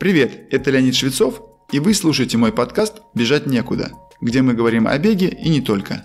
Привет, это Леонид Швецов, и вы слушаете мой подкаст «Бежать некуда», где мы говорим о беге и не только.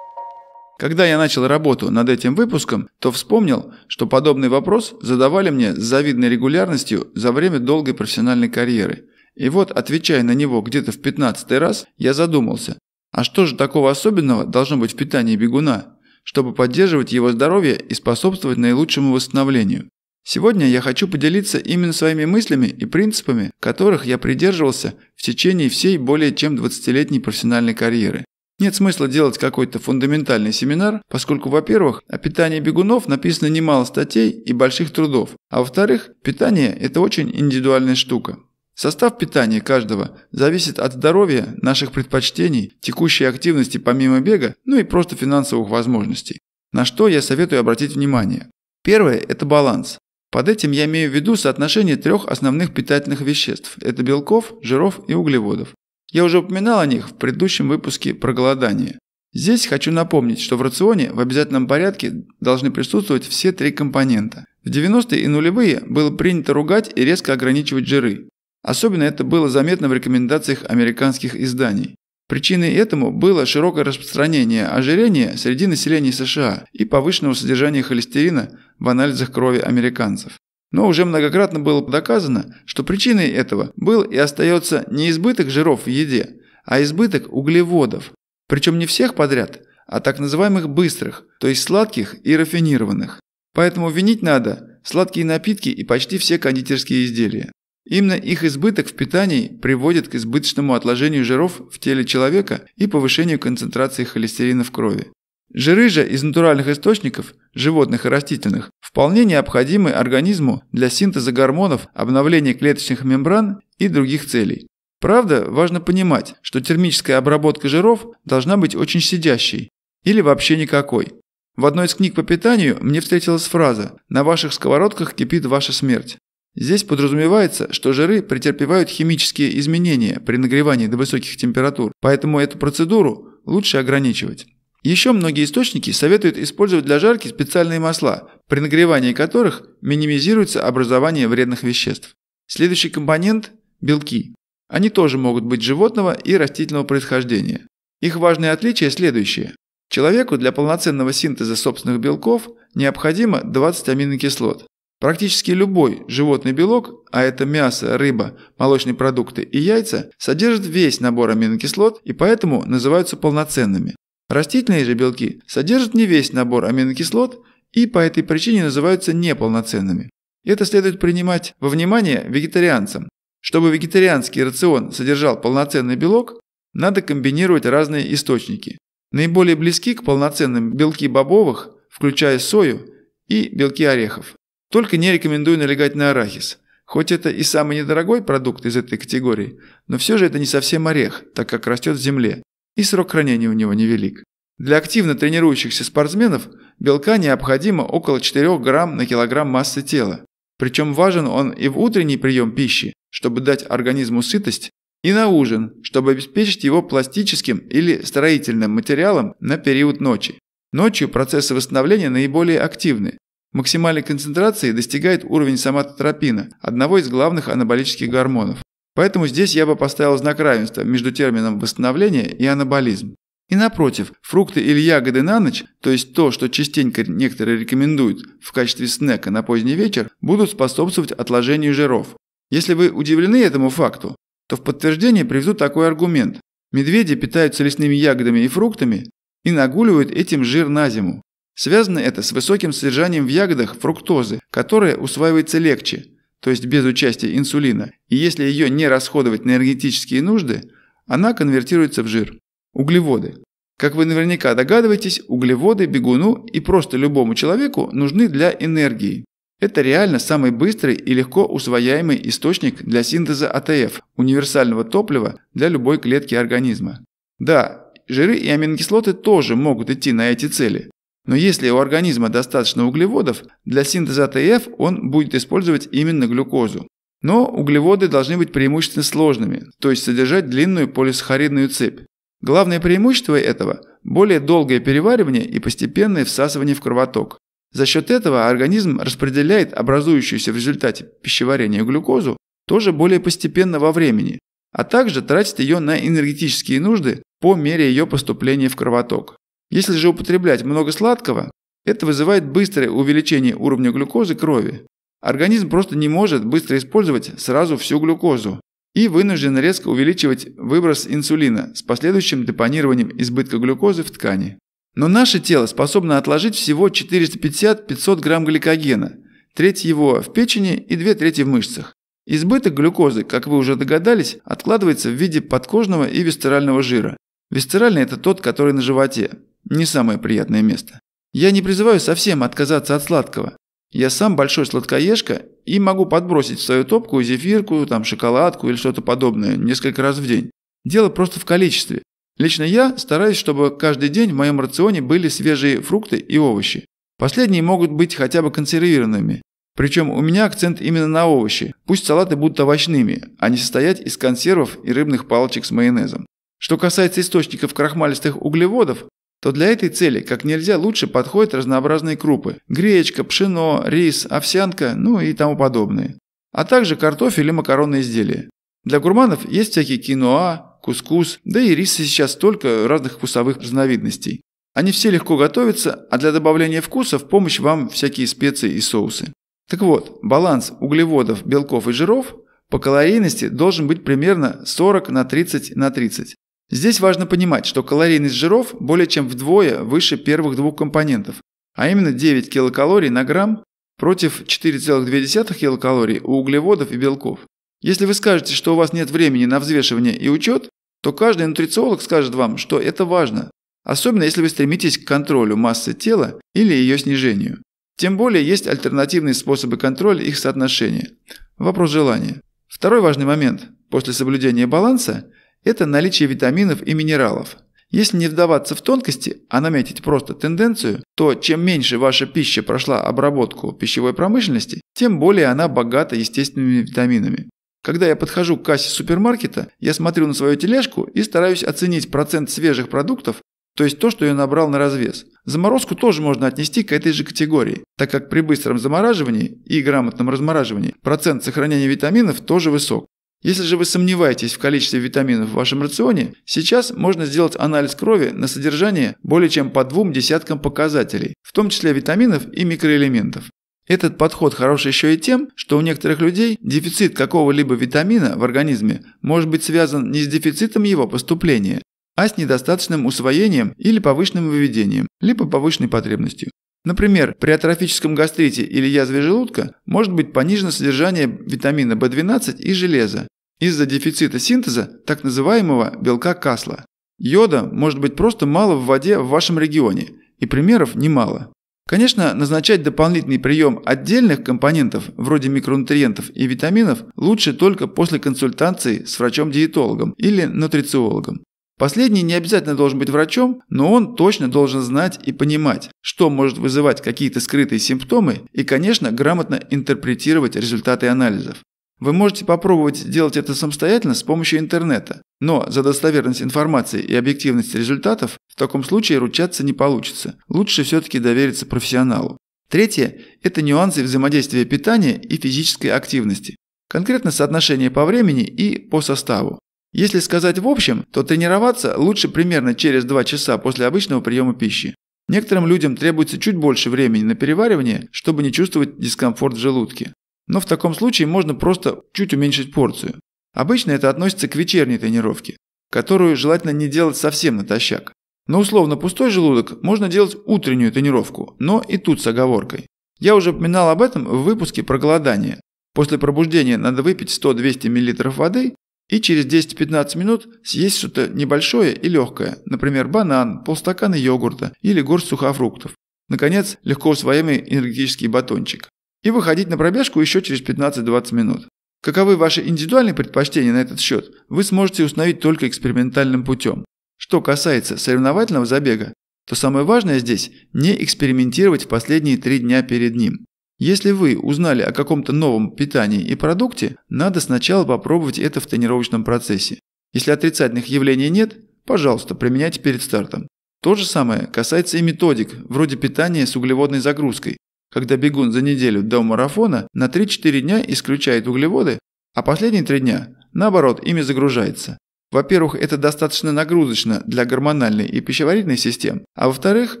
Когда я начал работу над этим выпуском, то вспомнил, что подобный вопрос задавали мне с завидной регулярностью за время долгой профессиональной карьеры. И вот, отвечая на него где-то в 15 раз, я задумался, а что же такого особенного должно быть в питании бегуна? чтобы поддерживать его здоровье и способствовать наилучшему восстановлению. Сегодня я хочу поделиться именно своими мыслями и принципами, которых я придерживался в течение всей более чем 20-летней профессиональной карьеры. Нет смысла делать какой-то фундаментальный семинар, поскольку, во-первых, о питании бегунов написано немало статей и больших трудов, а во-вторых, питание – это очень индивидуальная штука. Состав питания каждого зависит от здоровья, наших предпочтений, текущей активности помимо бега, ну и просто финансовых возможностей. На что я советую обратить внимание. Первое – это баланс. Под этим я имею в виду соотношение трех основных питательных веществ – это белков, жиров и углеводов. Я уже упоминал о них в предыдущем выпуске про голодание. Здесь хочу напомнить, что в рационе в обязательном порядке должны присутствовать все три компонента. В 90-е и нулевые было принято ругать и резко ограничивать жиры. Особенно это было заметно в рекомендациях американских изданий. Причиной этому было широкое распространение ожирения среди населения США и повышенного содержания холестерина в анализах крови американцев. Но уже многократно было доказано, что причиной этого был и остается не избыток жиров в еде, а избыток углеводов. Причем не всех подряд, а так называемых быстрых, то есть сладких и рафинированных. Поэтому винить надо сладкие напитки и почти все кондитерские изделия. Именно их избыток в питании приводит к избыточному отложению жиров в теле человека и повышению концентрации холестерина в крови. Жиры же из натуральных источников, животных и растительных, вполне необходимы организму для синтеза гормонов, обновления клеточных мембран и других целей. Правда, важно понимать, что термическая обработка жиров должна быть очень сидящей или вообще никакой. В одной из книг по питанию мне встретилась фраза «На ваших сковородках кипит ваша смерть». Здесь подразумевается, что жиры претерпевают химические изменения при нагревании до высоких температур, поэтому эту процедуру лучше ограничивать. Еще многие источники советуют использовать для жарки специальные масла, при нагревании которых минимизируется образование вредных веществ. Следующий компонент – белки. Они тоже могут быть животного и растительного происхождения. Их важные отличия следующие. Человеку для полноценного синтеза собственных белков необходимо 20 аминокислот, Практически любой животный белок, а это мясо, рыба, молочные продукты и яйца, содержит весь набор аминокислот и поэтому называются полноценными. Растительные же белки содержат не весь набор аминокислот и по этой причине называются неполноценными. Это следует принимать во внимание вегетарианцам. Чтобы вегетарианский рацион содержал полноценный белок, надо комбинировать разные источники. Наиболее близки к полноценным белки бобовых, включая сою, и белки орехов. Только не рекомендую налегать на арахис. Хоть это и самый недорогой продукт из этой категории, но все же это не совсем орех, так как растет в земле, и срок хранения у него невелик. Для активно тренирующихся спортсменов белка необходимо около 4 грамм на килограмм массы тела. Причем важен он и в утренний прием пищи, чтобы дать организму сытость, и на ужин, чтобы обеспечить его пластическим или строительным материалом на период ночи. Ночью процессы восстановления наиболее активны, Максимальной концентрации достигает уровень соматотропина, одного из главных анаболических гормонов. Поэтому здесь я бы поставил знак равенства между термином «восстановление» и «анаболизм». И напротив, фрукты или ягоды на ночь, то есть то, что частенько некоторые рекомендуют в качестве снека на поздний вечер, будут способствовать отложению жиров. Если вы удивлены этому факту, то в подтверждение приведу такой аргумент. Медведи питаются лесными ягодами и фруктами и нагуливают этим жир на зиму. Связано это с высоким содержанием в ягодах фруктозы, которая усваивается легче, то есть без участия инсулина, и если ее не расходовать на энергетические нужды, она конвертируется в жир. Углеводы. Как вы наверняка догадываетесь, углеводы бегуну и просто любому человеку нужны для энергии. Это реально самый быстрый и легко усвояемый источник для синтеза АТФ, универсального топлива для любой клетки организма. Да, жиры и аминокислоты тоже могут идти на эти цели, но если у организма достаточно углеводов, для синтеза АТФ, он будет использовать именно глюкозу. Но углеводы должны быть преимущественно сложными, то есть содержать длинную полисахаридную цепь. Главное преимущество этого – более долгое переваривание и постепенное всасывание в кровоток. За счет этого организм распределяет образующуюся в результате пищеварения глюкозу тоже более постепенно во времени, а также тратит ее на энергетические нужды по мере ее поступления в кровоток. Если же употреблять много сладкого, это вызывает быстрое увеличение уровня глюкозы крови. Организм просто не может быстро использовать сразу всю глюкозу и вынужден резко увеличивать выброс инсулина с последующим депонированием избытка глюкозы в ткани. Но наше тело способно отложить всего 450-500 грамм гликогена, треть его в печени и две трети в мышцах. Избыток глюкозы, как вы уже догадались, откладывается в виде подкожного и висцерального жира. Висцеральный – это тот, который на животе, не самое приятное место. Я не призываю совсем отказаться от сладкого. Я сам большой сладкоежка и могу подбросить в свою топку зефирку, там шоколадку или что-то подобное несколько раз в день. Дело просто в количестве. Лично я стараюсь, чтобы каждый день в моем рационе были свежие фрукты и овощи. Последние могут быть хотя бы консервированными. Причем у меня акцент именно на овощи. Пусть салаты будут овощными, а не состоять из консервов и рыбных палочек с майонезом. Что касается источников крахмалистых углеводов, то для этой цели как нельзя лучше подходят разнообразные крупы – гречка, пшено, рис, овсянка, ну и тому подобное. А также картофель и макаронные изделия. Для гурманов есть всякие киноа, кускус, да и риса сейчас столько разных вкусовых разновидностей. Они все легко готовятся, а для добавления вкуса в помощь вам всякие специи и соусы. Так вот, баланс углеводов, белков и жиров по калорийности должен быть примерно 40 на 30 на 30. Здесь важно понимать, что калорийность жиров более чем вдвое выше первых двух компонентов, а именно 9 килокалорий на грамм против 4,2 килокалорий у углеводов и белков. Если вы скажете, что у вас нет времени на взвешивание и учет, то каждый нутрициолог скажет вам, что это важно, особенно если вы стремитесь к контролю массы тела или ее снижению. Тем более есть альтернативные способы контроля их соотношения. Вопрос желания. Второй важный момент. После соблюдения баланса это наличие витаминов и минералов. Если не вдаваться в тонкости, а наметить просто тенденцию, то чем меньше ваша пища прошла обработку пищевой промышленности, тем более она богата естественными витаминами. Когда я подхожу к кассе супермаркета, я смотрю на свою тележку и стараюсь оценить процент свежих продуктов, то есть то, что я набрал на развес. Заморозку тоже можно отнести к этой же категории, так как при быстром замораживании и грамотном размораживании процент сохранения витаминов тоже высок. Если же вы сомневаетесь в количестве витаминов в вашем рационе, сейчас можно сделать анализ крови на содержание более чем по двум десяткам показателей, в том числе витаминов и микроэлементов. Этот подход хорош еще и тем, что у некоторых людей дефицит какого-либо витамина в организме может быть связан не с дефицитом его поступления, а с недостаточным усвоением или повышенным выведением, либо повышенной потребностью. Например, при атрофическом гастрите или язве желудка может быть понижено содержание витамина В12 и железа из-за дефицита синтеза так называемого белка касла. Йода может быть просто мало в воде в вашем регионе, и примеров немало. Конечно, назначать дополнительный прием отдельных компонентов, вроде микронутриентов и витаминов, лучше только после консультации с врачом-диетологом или нутрициологом. Последний не обязательно должен быть врачом, но он точно должен знать и понимать, что может вызывать какие-то скрытые симптомы и, конечно, грамотно интерпретировать результаты анализов. Вы можете попробовать сделать это самостоятельно с помощью интернета, но за достоверность информации и объективность результатов в таком случае ручаться не получится. Лучше все-таки довериться профессионалу. Третье – это нюансы взаимодействия питания и физической активности, конкретно соотношение по времени и по составу. Если сказать в общем, то тренироваться лучше примерно через 2 часа после обычного приема пищи. Некоторым людям требуется чуть больше времени на переваривание, чтобы не чувствовать дискомфорт в желудке. Но в таком случае можно просто чуть уменьшить порцию. Обычно это относится к вечерней тренировке, которую желательно не делать совсем натощак. На условно пустой желудок можно делать утреннюю тренировку, но и тут с оговоркой. Я уже упоминал об этом в выпуске про голодание. После пробуждения надо выпить 100-200 мл воды и через 10-15 минут съесть что-то небольшое и легкое, например, банан, полстакана йогурта или горсть сухофруктов. Наконец, легко усвоимый энергетический батончик. И выходить на пробежку еще через 15-20 минут. Каковы ваши индивидуальные предпочтения на этот счет, вы сможете установить только экспериментальным путем. Что касается соревновательного забега, то самое важное здесь – не экспериментировать в последние три дня перед ним. Если вы узнали о каком-то новом питании и продукте, надо сначала попробовать это в тренировочном процессе. Если отрицательных явлений нет, пожалуйста, применяйте перед стартом. То же самое касается и методик, вроде питания с углеводной загрузкой, когда бегун за неделю до марафона на 3-4 дня исключает углеводы, а последние 3 дня, наоборот, ими загружается. Во-первых, это достаточно нагрузочно для гормональной и пищеварительной систем, а во-вторых,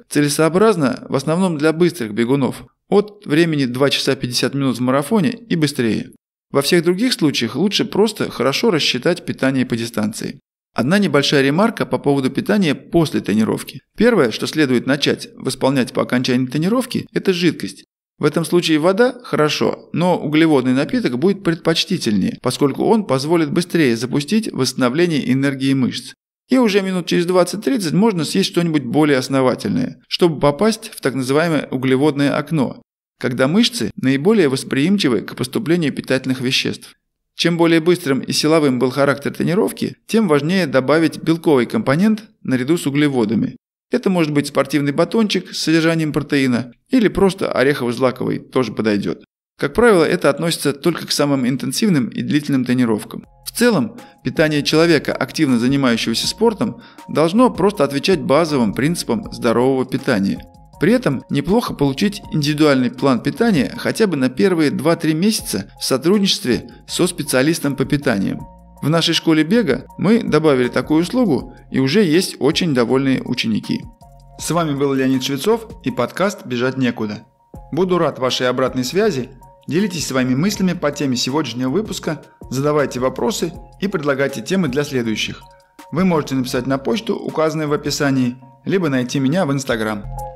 целесообразно в основном для быстрых бегунов, от времени 2 часа 50 минут в марафоне и быстрее. Во всех других случаях лучше просто хорошо рассчитать питание по дистанции. Одна небольшая ремарка по поводу питания после тренировки. Первое, что следует начать восполнять по окончании тренировки, это жидкость. В этом случае вода – хорошо, но углеводный напиток будет предпочтительнее, поскольку он позволит быстрее запустить восстановление энергии мышц и уже минут через 20-30 можно съесть что-нибудь более основательное, чтобы попасть в так называемое углеводное окно, когда мышцы наиболее восприимчивы к поступлению питательных веществ. Чем более быстрым и силовым был характер тренировки, тем важнее добавить белковый компонент наряду с углеводами. Это может быть спортивный батончик с содержанием протеина или просто ореховый злаковый тоже подойдет. Как правило, это относится только к самым интенсивным и длительным тренировкам. В целом, питание человека, активно занимающегося спортом, должно просто отвечать базовым принципам здорового питания. При этом неплохо получить индивидуальный план питания хотя бы на первые 2-3 месяца в сотрудничестве со специалистом по питанию. В нашей школе бега мы добавили такую услугу и уже есть очень довольные ученики. С вами был Леонид Швецов и подкаст «Бежать некуда». Буду рад вашей обратной связи. Делитесь своими мыслями по теме сегодняшнего выпуска – задавайте вопросы и предлагайте темы для следующих. Вы можете написать на почту, указанную в описании, либо найти меня в Инстаграм.